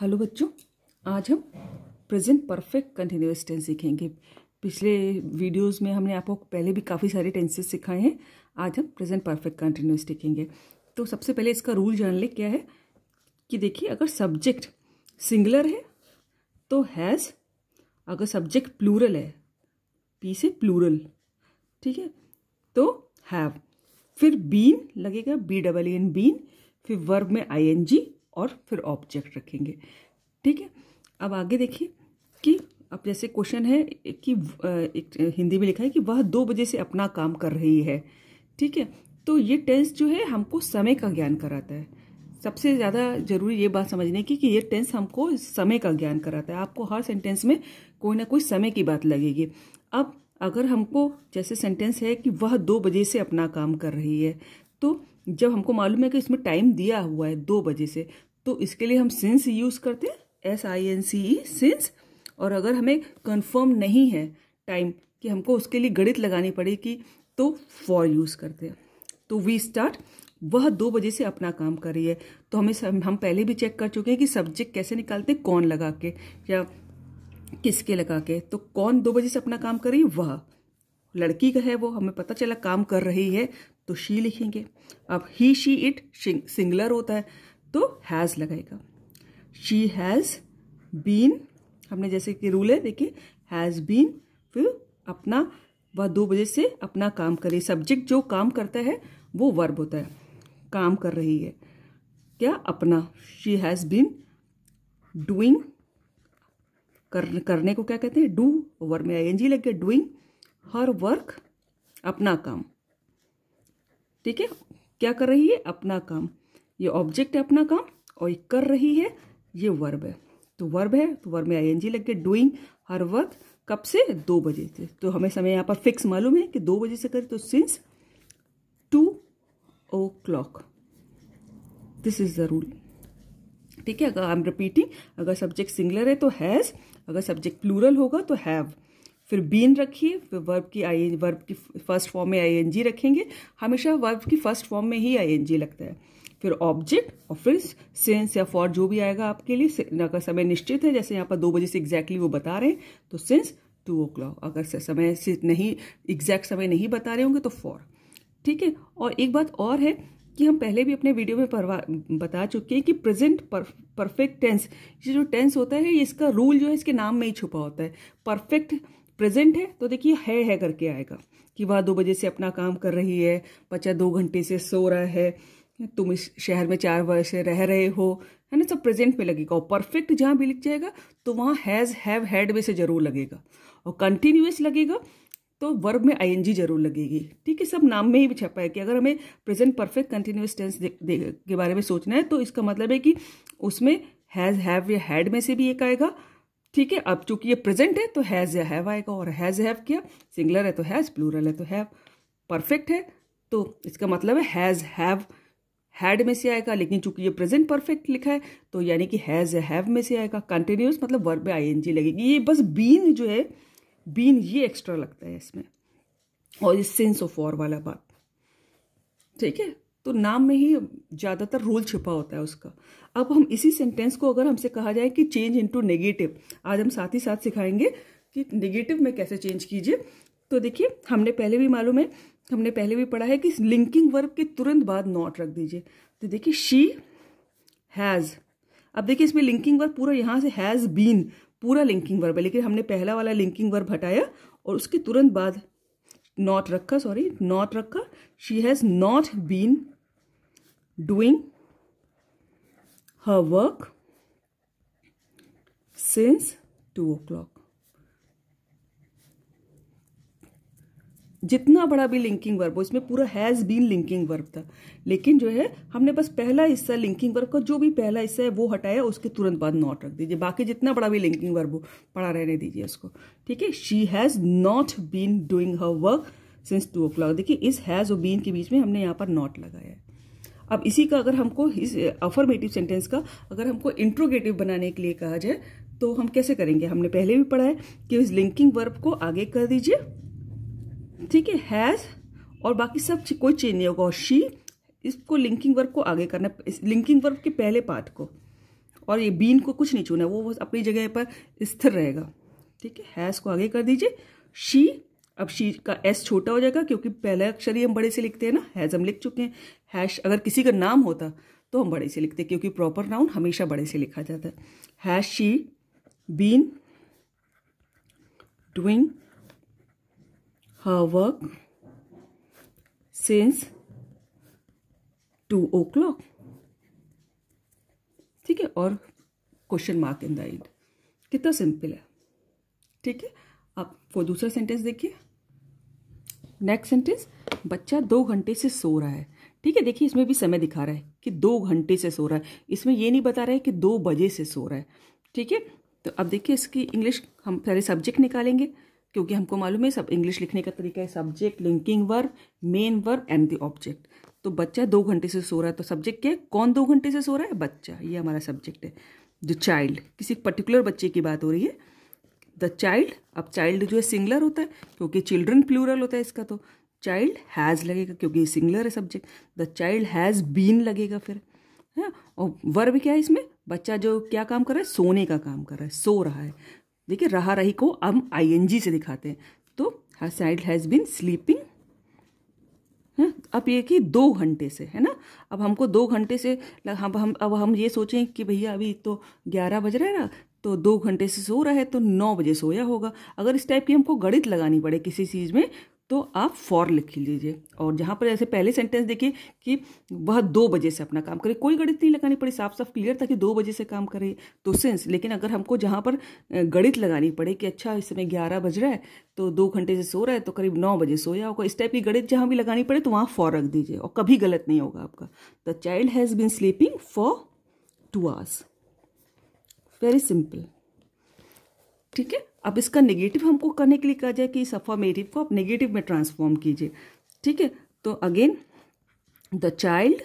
Hello बच्चों आज हम प्रेजेंट परफेक्ट कंटिन्यूस टेंस सीखेंगे पिछले वीडियोस में हमने आपको पहले भी काफ़ी सारे टेंसेस सिखाए हैं आज हम प्रेजेंट परफेक्ट कंटिन्यूस सीखेंगे तो सबसे पहले इसका रूल जान ले क्या है कि देखिए अगर सब्जेक्ट सिंगुलर है तो हैज़ अगर सब्जेक्ट प्लूरल है पी से प्लूरल ठीक है तो हैव फिर बीन लगेगा बी डबल एन बीन फिर वर्ब में आई एन जी और फिर ऑब्जेक्ट रखेंगे ठीक है अब आगे देखिए कि अब जैसे क्वेश्चन है कि एक हिंदी में लिखा है कि वह दो बजे से अपना काम कर रही है ठीक है तो ये टेंस जो है हमको समय का ज्ञान कराता है सबसे ज़्यादा जरूरी ये बात समझने की कि ये टेंस हमको समय का ज्ञान कराता है आपको हर सेंटेंस में कोई ना कोई समय की बात लगेगी अब अगर हमको जैसे सेंटेंस है कि वह दो बजे से अपना काम कर रही है तो जब हमको मालूम है कि इसमें टाइम दिया हुआ है दो बजे से तो इसके लिए हम सिंस यूज़ करते हैं S I N C E since और अगर हमें कंफर्म नहीं है टाइम कि हमको उसके लिए गणित लगानी पड़ेगी तो फॉर यूज़ करते हैं तो वी स्टार्ट वह दो बजे से अपना काम कर रही है तो हमें हम पहले भी चेक कर चुके हैं कि सब्जेक्ट कैसे निकालते हैं कौन लगा के या किसके लगा के तो कौन दो बजे से अपना काम कर रही है वह लड़की का है वो हमें पता चला काम कर रही है तो शी लिखेंगे अब ही शी इट सिंगलर होता है तो हैज़ लगाएगा शी हैज़ बीन हमने जैसे कि रूल है देखिए हैज़ बीन फिर अपना वह दो बजे से अपना काम करे सब्जेक्ट जो काम करता है वो वर्ब होता है काम कर रही है क्या अपना शी हैज़ बीन डूइंग कर करने को क्या कहते हैं डू वर्ब में आई एन जी लग गया डूइंग हर वर्क अपना काम ठीक है क्या कर रही है अपना काम ये ऑब्जेक्ट है अपना काम और ये कर रही है ये वर्ब है तो वर्ब है तो वर्ब में आई एन जी लग गया डूइंग हर वर्क कब से दो बजे से तो हमें समय यहाँ पर फिक्स मालूम है कि दो बजे से करें तो since two o'clock this is जरूरी ठीक है अगर आई एम रिपीटिंग अगर सब्जेक्ट सिंगलर है तो हैज़ अगर सब्जेक्ट प्लूरल होगा तो हैव फिर बीन रखिए फिर वर्ब की आई वर्ब की फर्स्ट फॉर्म में आईएनजी रखेंगे हमेशा वर्ब की फर्स्ट फॉर्म में ही आईएनजी लगता है फिर ऑब्जेक्ट और फिर सेंस या फॉर जो भी आएगा आपके लिए अगर समय निश्चित है जैसे यहाँ पर दो बजे से एग्जैक्टली वो बता रहे हैं तो सेंस टू ओ क्लॉक अगर समय से नहीं एग्जैक्ट समय नहीं बता रहे होंगे तो फॉर ठीक है और एक बात और है कि हम पहले भी अपने वीडियो में बता चुके हैं कि प्रेजेंट परफेक्ट टेंस ये जो टेंस होता है इसका रूल जो है इसके नाम में ही छुपा होता है परफेक्ट प्रेजेंट है तो देखिए है है करके आएगा कि वह दो बजे से अपना काम कर रही है बच्चा दो घंटे से सो रहा है तुम इस शहर में चार वर्ष से रह रहे हो है ना सब प्रेजेंट में लगेगा और परफेक्ट जहाँ भी लिख जाएगा तो वहाँ हैज़ हैव हैड में से ज़रूर लगेगा और कंटिन्यूस लगेगा तो वर्ब में आईएनजी जरूर लगेगी ठीक है सब नाम में ही छपा है कि अगर हमें प्रेजेंट परफेक्ट कंटिन्यूस टेंस के बारे में सोचना है तो इसका मतलब है कि उसमें हैज़ हैव या हैड में से भी एक आएगा ठीक है अब चूंकि ये प्रेजेंट है तो हैज़ या हैव आएगा और हैज़ हैव किया सिंगलर है तो हैज़ प्लूरल है तो हैव परफेक्ट है तो इसका मतलब है हैज़ हैव हैड में से आएगा लेकिन चूंकि ये प्रेजेंट परफेक्ट लिखा है तो यानी कि हैज़ या हैव में से आएगा कंटिन्यूस मतलब वर्ब में आई लगेगी ये बस बीन जो है बीन ये एक्स्ट्रा लगता है इसमें और ये सेंस ऑफ वॉर वाला बात ठीक है तो नाम में ही ज़्यादातर रोल छिपा होता है उसका अब हम इसी सेंटेंस को अगर हमसे कहा जाए कि चेंज इनटू नेगेटिव आज हम साथ ही साथ सिखाएंगे कि नेगेटिव में कैसे चेंज कीजिए तो देखिए हमने पहले भी मालूम है हमने पहले भी पढ़ा है कि लिंकिंग वर्ब के तुरंत बाद नॉट रख दीजिए तो देखिए शी हैज़ अब देखिए इसमें लिंकिंग वर्ब पूरा यहाँ से हैज़ बीन पूरा लिंकिंग वर्ब है लेकिन हमने पहला वाला लिंकिंग वर्ब हटाया और उसके तुरंत बाद not rakha sorry not rakha she has not been doing her work since 2 o'clock जितना बड़ा भी लिंकिंग वर्ब हो इसमें पूरा हैज़ बीन लिंकिंग वर्ब था लेकिन जो है हमने बस पहला हिस्सा लिंकिंग वर्ब का जो भी पहला हिस्सा है वो हटाया उसके तुरंत बाद नॉट रख दीजिए बाकी जितना बड़ा भी लिंकिंग वर्ब हो पढ़ा रहने दीजिए उसको ठीक है she has not been doing her work since two o'clock देखिए इस हैज़ और बीन के बीच में हमने यहाँ पर नॉट लगाया है अब इसी का अगर हमको इस अफर्मेटिव सेंटेंस का अगर हमको इंट्रोगेटिव बनाने के लिए कहा जाए तो हम कैसे करेंगे हमने पहले भी पढ़ा है कि इस लिंकिंग वर्ब को आगे कर दीजिए ठीक है हैज़ और बाकी सब कोई चेंज नहीं होगा और शी इसको लिंकिंग वर्क को आगे करना इस लिंकिंग वर्क के पहले पार्ट को और ये बीन को कुछ नहीं छूना वो, बस अपनी जगह पर स्थिर रहेगा ठीक है हैज़ को आगे कर दीजिए शी अब शी का एस छोटा हो जाएगा क्योंकि पहला अक्षर ही हम बड़े से लिखते हैं ना हैज़ हम लिख चुके हैं हैश अगर किसी का नाम होता तो हम बड़े से लिखते क्योंकि प्रॉपर नाउन हमेशा बड़े से लिखा जाता है has she been doing her work since two o'clock ठीक है और question mark in the end कितना सिंपल है ठीक है आप वो दूसरा सेंटेंस देखिए नेक्स्ट सेंटेंस बच्चा दो घंटे से सो रहा है ठीक है देखिए इसमें भी समय दिखा रहा है कि दो घंटे से सो रहा है इसमें ये नहीं बता रहा है कि दो बजे से सो रहा है ठीक है तो अब देखिए इसकी इंग्लिश हम पहले सब्जेक्ट निकालेंगे क्योंकि हमको मालूम है सब इंग्लिश लिखने का तरीका है subject linking verb main verb and the object तो बच्चा दो घंटे से सो रहा है तो सब्जेक्ट क्या है कौन दो घंटे से सो रहा है बच्चा ये हमारा सब्जेक्ट है द चाइल्ड किसी पर्टिकुलर बच्चे की बात हो रही है द चाइल्ड अब चाइल्ड जो है सिंगलर होता है क्योंकि चिल्ड्रन प्लूरल होता है इसका तो चाइल्ड हैज़ लगेगा क्योंकि सिंगलर है subject the child has been लगेगा फिर है और वर्ब क्या है इसमें बच्चा जो क्या काम कर रहा है सोने का काम कर रहा है सो रहा है देखिए रहा रही को हम आईएनजी से दिखाते हैं तो हर चाइल्ड हैज़ बीन स्लीपिंग अब ये कि दो घंटे से है ना अब हमको दो घंटे से हम हम अब हम ये सोचें कि भैया अभी तो ग्यारह बज रहा है ना तो दो घंटे से सो रहा है तो नौ बजे सोया होगा अगर इस टाइप की हमको गणित लगानी पड़े किसी चीज़ में तो आप फॉर लिख लीजिए और जहाँ पर ऐसे पहले सेंटेंस देखिए कि वह दो बजे से अपना काम करे कोई गणित नहीं लगानी पड़े साफ साफ क्लियर था कि दो बजे से काम करे तो सेंस लेकिन अगर हमको जहाँ पर गणित लगानी पड़े कि अच्छा इस समय ग्यारह बज रहा है तो दो घंटे से सो रहा है तो करीब नौ बजे सोया होगा इस टाइप की गणित जहाँ भी लगानी पड़े तो वहाँ फॉर रख दीजिए और कभी गलत नहीं होगा आपका the child has been sleeping for two hours very simple ठीक है अब इसका नेगेटिव हमको करने के लिए कहा जाए कि इस अफॉर्मेटिव को आप नेगेटिव में ट्रांसफॉर्म कीजिए ठीक है तो अगेन द चाइल्ड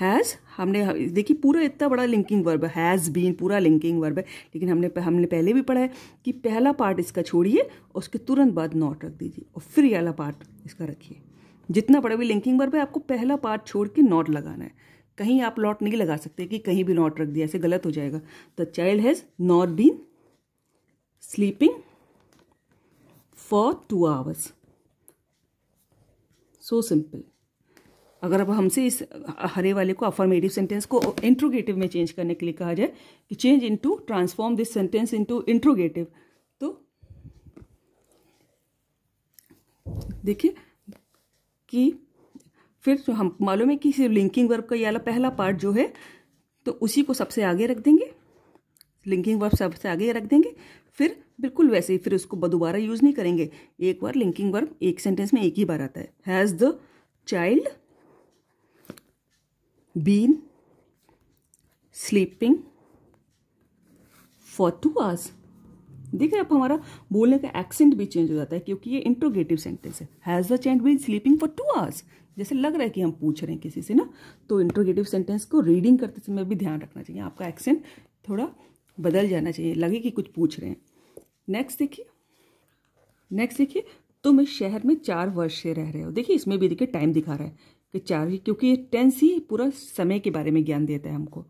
हैज़ हमने देखिए पूरा इतना बड़ा लिंकिंग वर्ब हैज़ बीन पूरा लिंकिंग वर्ब है लेकिन हमने हमने पहले भी पढ़ा है कि पहला पार्ट इसका छोड़िए और उसके तुरंत बाद नॉट रख दीजिए और फिर वाला पार्ट इसका रखिए जितना बड़ा भी लिंकिंग वर्ब है आपको पहला पार्ट छोड़ के नॉट लगाना है कहीं आप लॉट नहीं लगा सकते कि कहीं भी नॉट रख दिया ऐसे गलत हो जाएगा the child has not been sleeping for two hours. So simple. अगर अब हमसे इस हरे वाले को अफॉर्मेटिव सेंटेंस को इंट्रोगेटिव में चेंज करने के लिए कहा जाए कि change to transform this sentence to interrogative तो देखिए कि फिर जो तो हम मालूम है कि लिंकिंग वर्ब का ये वाला पहला पार्ट जो है तो उसी को सबसे आगे रख देंगे लिंकिंग वर्ब सबसे आगे रख देंगे फिर बिल्कुल वैसे ही फिर उसको दोबारा यूज़ नहीं करेंगे एक बार लिंकिंग वर्ब एक सेंटेंस में एक ही बार आता है has the child been sleeping for two hours देख रहे आप हमारा बोलने का एक्सेंट भी चेंज हो जाता है क्योंकि ये इंट्रोगेटिव सेंटेंस है has the child been sleeping for two hours जैसे लग रहा है कि हम पूछ रहे हैं किसी से ना तो इंट्रोगेटिव सेंटेंस को रीडिंग करते समय भी ध्यान रखना चाहिए आपका एक्सेंट थोड़ा बदल जाना चाहिए लगे कि कुछ पूछ रहे हैं नेक्स्ट देखिए नेक्स्ट देखिए तुम इस शहर में चार वर्ष से रह रहे हो देखिए इसमें भी देखिए टाइम दिखा रहा है कि चार क्योंकि ये टेंस ही पूरा समय के बारे में ज्ञान देता है हमको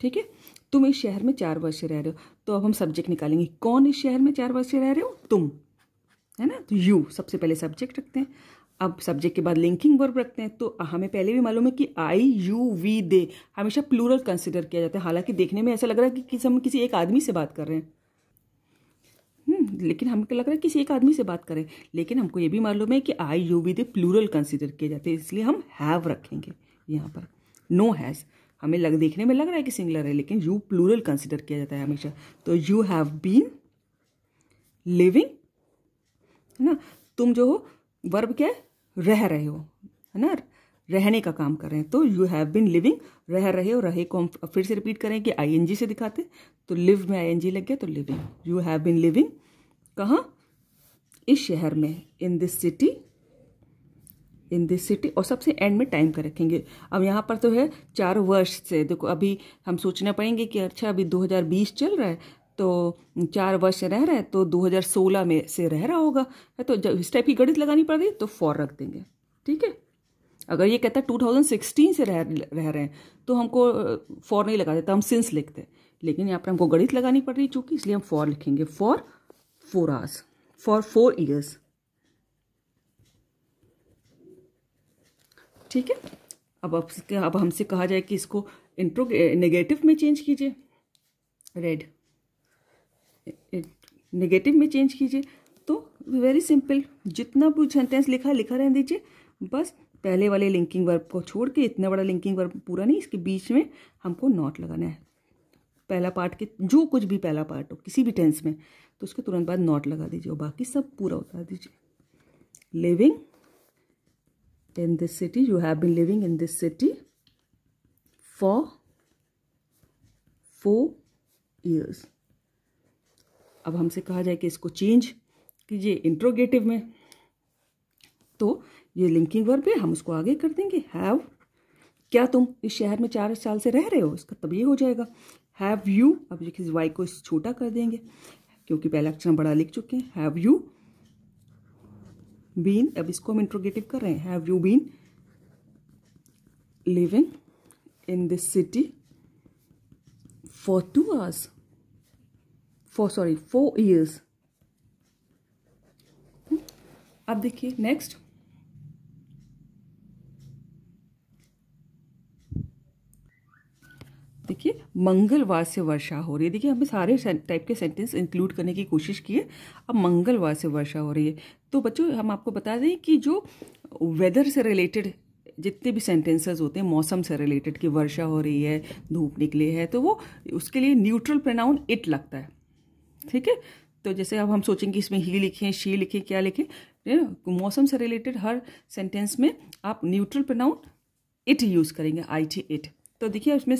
ठीक है तुम इस शहर में चार वर्ष से रह रहे हो तो अब हम सब्जेक्ट निकालेंगे कौन इस शहर में चार वर्ष से रह रहे हो तुम है ना तो यू सबसे पहले सब्जेक्ट रखते हैं अब सब्जेक्ट के बाद लिंकिंग वर्ब रखते हैं तो हमें पहले भी मालूम है कि आई यू वी दे हमेशा प्लूरल कंसिडर किया जाता है हालांकि देखने में ऐसा लग रहा है कि किसी हम किसी एक आदमी से बात कर रहे हैं लेकिन हमको लग रहा है किसी एक आदमी से बात करें लेकिन हमको ये भी मालूम है कि I you with they plural consider किए जाते हैं इसलिए हम हैव रखेंगे यहाँ पर नो हैज़ हमें लग देखने में लग रहा है कि सिंगलर है लेकिन यू प्लूरल कंसिडर किया जाता है हमेशा तो यू हैव बीन लिविंग है ना तुम जो हो वर्ब क्या है रह रहे हो है ना रहने का काम कर रहे हैं तो यू हैव बीन लिविंग रह रहे हो रहे को हम फिर से रिपीट करें कि आईएनजी से दिखाते तो लिव में आईएनजी लग गया तो living you have been living कहा इस शहर में in this city in this city और सबसे एंड में टाइम का रखेंगे अब यहाँ पर तो है चार वर्ष से देखो अभी हम सोचना पड़ेंगे कि अच्छा अभी 2020 चल रहा है तो चार वर्ष से रह रहा है तो 2016 में से रह रहा होगा है तो जब इस टाइप की गणित लगानी पड़ रही तो फॉर रख देंगे ठीक है अगर ये कहता है 2016 से रह रह रहे हैं तो हमको फॉर uh, नहीं लगा देता हम सिंस लिखते हैं लेकिन यहाँ पर हमको गणित लगानी पड़ रही चूंकि इसलिए हम फॉर लिखेंगे for four hours for four years ठीक है अब अब, अब हमसे कहा जाए कि इसको इंट्रो नेगेटिव में चेंज कीजिए रेड नेगेटिव में चेंज कीजिए तो वेरी सिंपल जितना भी सेंटेंस लिखा लिखा रहने दीजिए बस पहले वाले लिंकिंग वर्ब को छोड़ के इतना बड़ा लिंकिंग वर्ब पूरा नहीं इसके बीच में हमको नॉट लगाना है पहला पार्ट के जो कुछ भी पहला पार्ट हो किसी भी टेंस में तो उसके तुरंत बाद नॉट लगा दीजिए और बाकी सब पूरा उतार दीजिए living in this city you have been living in this city for four years अब हमसे कहा जाए कि इसको चेंज कीजिए इंट्रोगेटिव में तो ये लिंकिंग वर्ब है हम उसको आगे कर देंगे हैव क्या तुम इस शहर में चार साल से रह रहे हो इसका तब ये हो जाएगा हैव यू अब वाई को इस छोटा कर देंगे क्योंकि पहला अक्षर बड़ा लिख चुके हैं हैव यू बीन अब इसको हम इंट्रोगेटिव कर रहे हैं have you been living in this city for two hours for sorry four years अब देखिए नेक्स्ट देखिए मंगलवार से वर्षा हो रही है देखिए हमने सारे टाइप के सेंटेंस इंक्लूड करने की कोशिश की है अब मंगलवार से वर्षा हो रही है तो बच्चों हम आपको बता दें कि जो वेदर से रिलेटेड जितने भी सेंटेंसेस होते हैं मौसम से रिलेटेड कि वर्षा हो रही है धूप निकली है तो वो उसके लिए न्यूट्रल प्रनाउन इट लगता है ठीक है तो जैसे अब हम सोचेंगे इसमें ही लिखें शी लिखें क्या लिखें मौसम से रिलेटेड हर सेंटेंस में आप न्यूट्रल प्रनाउन इट यूज़ करेंगे आई टी इट तो देखिए इसमें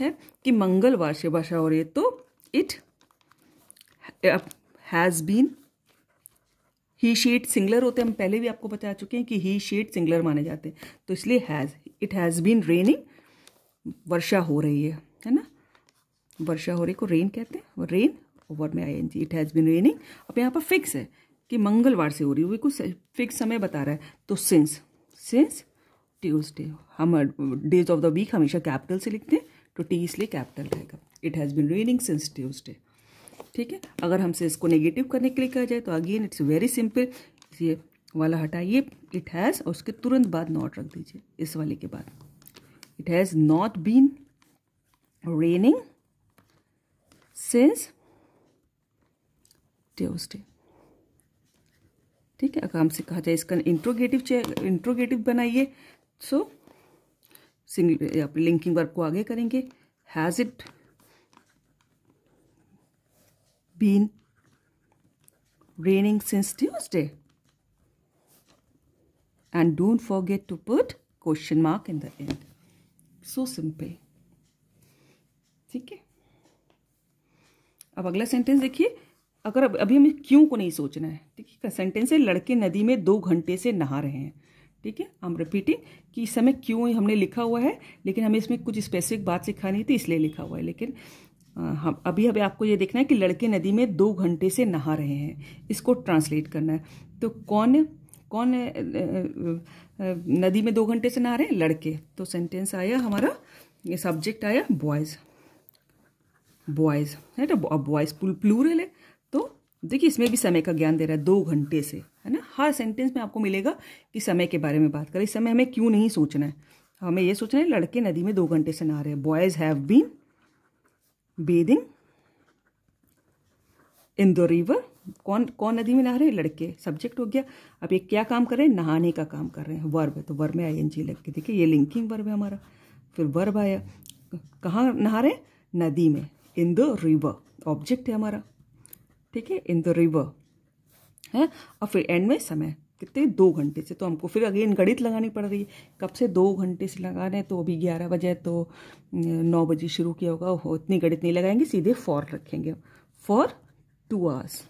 है कि मंगलवार से भाषा हो रही है तो it has been he she singular होते हैं हम पहले भी आपको बता चुके हैं कि ही शेड सिंगलर माने जाते हैं तो इसलिए has it has been raining वर्षा हो रही है है ना वर्षा हो रही को रेन कहते हैं रेन ओवर में I N G it has been raining अब यहाँ पर फिक्स है कि मंगलवार से हो रही है वो कुछ फिक्स समय बता रहा है तो सिंस सिंस ट्यूजडे हम डेज ऑफ द वीक हमेशा कैपिटल से लिखते हैं तो टी इसलिए कैपिटल रहेगा it has been raining since Tuesday ठीक है अगर हमसे इसको नेगेटिव करने के लिए कहा जाए तो अगेन इट्स वेरी सिंपल ये वाला हटाइए इट हैज़ उसके तुरंत बाद नॉट रख दीजिए इस वाले के बाद it has not been raining since Tuesday ठीक है अगर हमसे कहा जाए इसका इंट्रोगेटिव इंट्रोगेटिव बनाइए सो सिंगल लिंकिंग वर्क को आगे करेंगे has it been raining since Tuesday and don't forget to put question mark in the end so simple ठीक है अब अगला सेंटेंस देखिए अगर अभी हमें क्यों को नहीं सोचना है ठीक है सेंटेंस है लड़के नदी में दो घंटे से नहा रहे हैं ठीक है आई एम रिपीटिंग कि इस समय क्यों हमने लिखा हुआ है लेकिन हमें इसमें कुछ स्पेसिफिक बात नहीं थी इसलिए लिखा हुआ है लेकिन हम अभी अभी आपको ये देखना है कि लड़के नदी में दो घंटे से नहा रहे हैं इसको ट्रांसलेट करना है तो कौन कौन नदी में दो घंटे से नहा रहे हैं लड़के तो सेंटेंस आया हमारा ये सब्जेक्ट आया बॉयज़ बॉयज़ है ना बॉयज़ प्लूरल है तो देखिए इसमें भी समय का ज्ञान दे रहा है दो घंटे से है ना हर सेंटेंस में आपको मिलेगा कि समय के बारे में बात करें इस समय हमें क्यों नहीं सोचना है हमें ये सोचना है लड़के नदी में दो घंटे से नहा रहे हैं boys have been bathing in the river कौन कौन नदी में नहा रहे लड़के सब्जेक्ट हो गया अब ये क्या काम कर रहे हैं नहाने का काम कर रहे हैं वर्ब है तो वर्ब में आई एन जी लग के देखिए ये लिंकिंग वर्ब है हमारा फिर वर्ब आया कहाँ नहा रहे हैं नदी में इन द रिवर ऑब्जेक्ट है हमारा ठीक है इन द रिवर है और फिर एंड में समय कितने दो घंटे से तो हमको फिर अगेन गणित लगानी पड़ रही है कब से दो घंटे से लगा रहे हैं तो अभी ग्यारह बजे तो नौ बजे शुरू किया होगा हो, इतनी गणित नहीं लगाएंगे सीधे फॉर रखेंगे फॉर टू आवर्स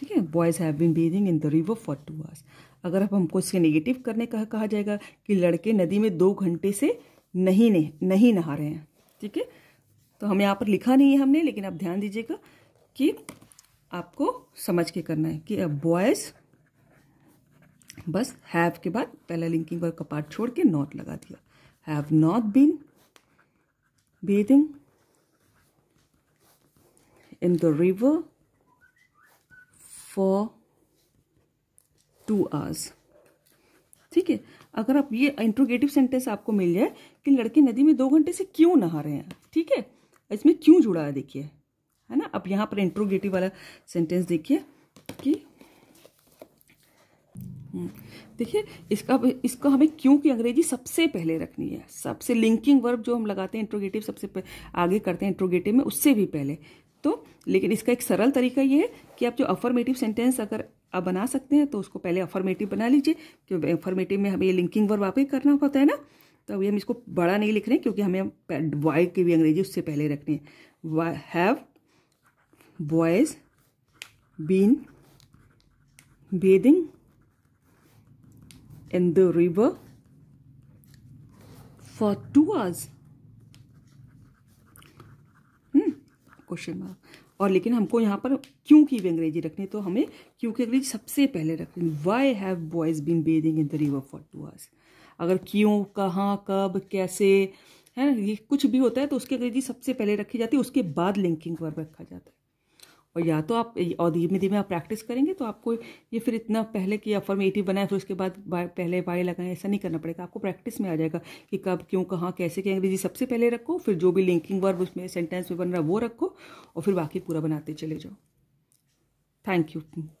ठीक है boys have been bathing in the river for two hours अगर अब हमको इसके नेगेटिव करने का कहा जाएगा कि लड़के नदी में दो घंटे से नहीं नहीं नहा रहे हैं ठीक है तो हम यहाँ पर लिखा नहीं है हमने लेकिन आप ध्यान दीजिएगा कि आपको समझ के करना है कि बॉयज बस हैव के बाद पहला लिंकिंग वर्ग का पार्ट छोड़ के नॉट लगा दिया have not been bathing in the river for two hours ठीक है अगर आप ये इंट्रोगेटिव सेंटेंस आपको मिल जाए कि लड़के नदी में दो घंटे से क्यों नहा रहे हैं ठीक है इसमें क्यों जुड़ा है देखिए है ना अब यहाँ पर इंट्रोगेटिव वाला सेंटेंस देखिए कि हम्म, देखिए इसका इसको हमें क्योंकि अंग्रेजी सबसे पहले रखनी है सबसे लिंकिंग वर्ब जो हम लगाते हैं इंट्रोगेटिव सबसे आगे करते हैं इंट्रोगेटिव में उससे भी पहले तो लेकिन इसका एक सरल तरीका ये है कि आप जो अफर्मेटिव सेंटेंस अगर आप बना सकते हैं तो उसको पहले अफर्मेटिव बना लीजिए क्योंकि अफर्मेटिव में हमें ये लिंकिंग वर्ब आप करना होता है ना तो अभी हम इसको बड़ा नहीं लिख रहे हैं क्योंकि हमें वाई की भी अंग्रेजी उससे पहले रखनी है why have boys been bathing in the river for 2 hours question hmm, mark और लेकिन हमको यहाँ पर क्यों की भी अंग्रेजी रखनी तो हमें क्यों की अंग्रेजी सबसे पहले रखनी why have boys been bathing in the river for two hours अगर क्यों कहाँ कब कैसे है ना ये कुछ भी होता है तो उसकी अंग्रेजी सबसे पहले रखी जाती है उसके बाद लिंकिंग वर्ब रखा जाता है और या तो आप और धीमे धीमे आप प्रैक्टिस करेंगे तो आपको ये फिर इतना पहले कि अफॉर्मेटिव बनाए फिर उसके बाद पहले बाय लगाएं ऐसा नहीं करना पड़ेगा आपको प्रैक्टिस में आ जाएगा कि कब क्यों कहाँ कैसे कि अंग्रेजी सबसे पहले रखो फिर जो भी लिंकिंग वर्ब उसमें सेंटेंस में बन रहा है वो रखो और फिर बाकी पूरा बनाते चले जाओ थैंक यू